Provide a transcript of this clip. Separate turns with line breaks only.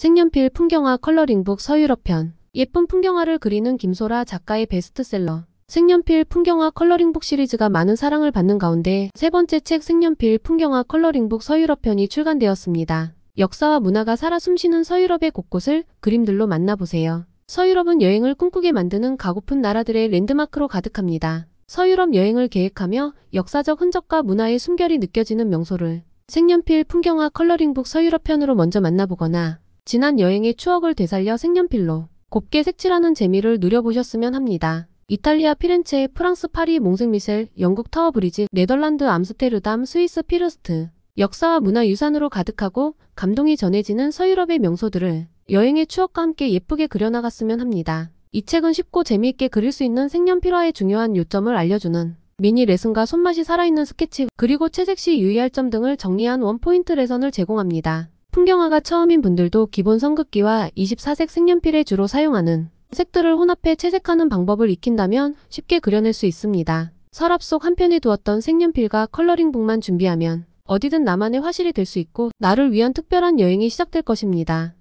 색연필 풍경화 컬러링북 서유럽편 예쁜 풍경화를 그리는 김소라 작가의 베스트셀러 색연필 풍경화 컬러링북 시리즈가 많은 사랑을 받는 가운데 세 번째 책 색연필 풍경화 컬러링북 서유럽편이 출간되었습니다. 역사와 문화가 살아 숨쉬는 서유럽의 곳곳을 그림들로 만나보세요. 서유럽은 여행을 꿈꾸게 만드는 가고픈 나라들의 랜드마크로 가득합니다. 서유럽 여행을 계획하며 역사적 흔적과 문화의 숨결이 느껴지는 명소를 색연필 풍경화 컬러링북 서유럽편으로 먼저 만나보거나 지난 여행의 추억을 되살려 색연필로 곱게 색칠하는 재미를 누려보셨으면 합니다. 이탈리아 피렌체, 의 프랑스 파리 몽생미셀, 영국 타워브리지, 네덜란드 암스테르담, 스위스 피르스트. 역사와 문화유산으로 가득하고 감동이 전해지는 서유럽의 명소들을 여행의 추억과 함께 예쁘게 그려나갔으면 합니다. 이 책은 쉽고 재미있게 그릴 수 있는 색연필화의 중요한 요점을 알려주는 미니 레슨과 손맛이 살아있는 스케치 그리고 채색 시 유의할 점 등을 정리한 원포인트 레선을 제공합니다. 풍경화가 처음인 분들도 기본 성긋기와 24색 색연필을 주로 사용하는 색들을 혼합해 채색하는 방법을 익힌다면 쉽게 그려낼 수 있습니다. 서랍 속 한편에 두었던 색연필과 컬러링북만 준비하면 어디든 나만의 화실이 될 수 있고 나를 위한 특별한 여행이 시작될 것입니다.